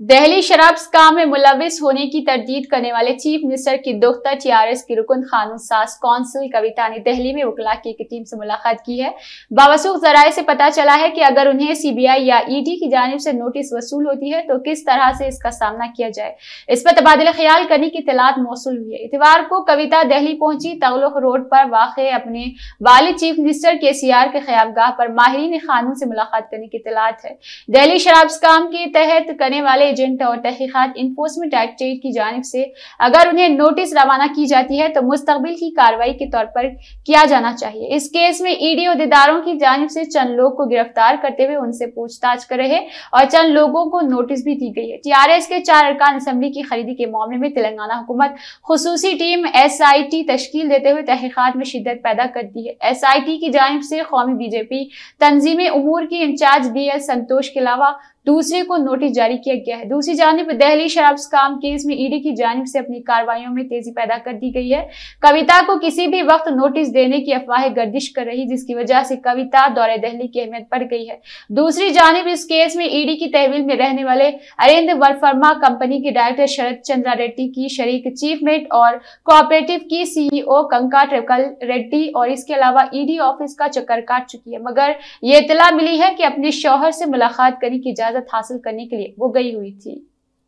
दहली शराब स्काम में मुलविस होने की तरदीद करने वाले चीफ मिनिस्टर की आर एस की रुकन खानून सास कौंसिल कविता ने दहली में वकला की एक टीम से मुलाकात की है बावसूख जराये से पता चला है कि अगर उन्हें सीबीआई या ईडी की जानब से नोटिस वसूल होती है तो किस तरह से इसका सामना किया जाए इस पर तबादला ख्याल करने की तलात मौसू हुई है इतवार को कविता दहली पहुंची तगलुक रोड पर वाक़ अपने वाले चीफ मिनिस्टर के सी आर के खयाबगाह पर माहरीन खानून से मुलाकात करने की तलात है दहली शराब स्काम के तहत करने वाले एजेंट और तहकीकत इन्फोर्समेंट डायरेक्टरेट की जानब से अगर उन्हें नोटिस रवाना की जाती है तो मुस्तबिल की कार्रवाई के तौर पर किया जाना चाहिए इस केस में ईडी e अहदेदारों की जानब से चंद लोग को गिरफ्तार करते हुए उनसे पूछताछ कर रहे और चंद लोगों को नोटिस भी दी गई है टीआरएस के चार अरकान असम्बली की खरीदी के मामले में तेलंगाना हुकूमत खसूसी टीम एस आई टी तश्कील देते हुए तहकीकत में शिदत पैदा कर दी है एस आई टी की जानब से कौमी बीजेपी तंजीम उमूर की इंचार्ज बी एल संतोष के अलावा दूसरे को नोटिस जारी किया गया है दूसरी जानब दहली शराब स्काम केस में ईडी की जानब से अपनी कार्रवाई में तेजी पैदा कर दी गई है कविता को किसी भी वक्त नोटिस देने की अफवाहें गर्दिश कर रही जिसकी वजह से कविता दौरे दहली की अहमियत पड़ गई है दूसरी जानब इस केस में ईडी की तहवील में रहने वाले अरेंद्र वर्फर्मा कंपनी के डायरेक्टर शरद चंद्रा रेड्डी की शरीक चीफ मेट और कोऑपरेटिव की सीईओ कंका ट्रिकल रेड्डी और इसके अलावा ईडी ऑफिस का चक्कर काट चुकी है मगर ये इतला मिली है कि अपने शौहर से मुलाकात करने की इजाजत शहादत हासिल करने के लिए वो गई हुई थी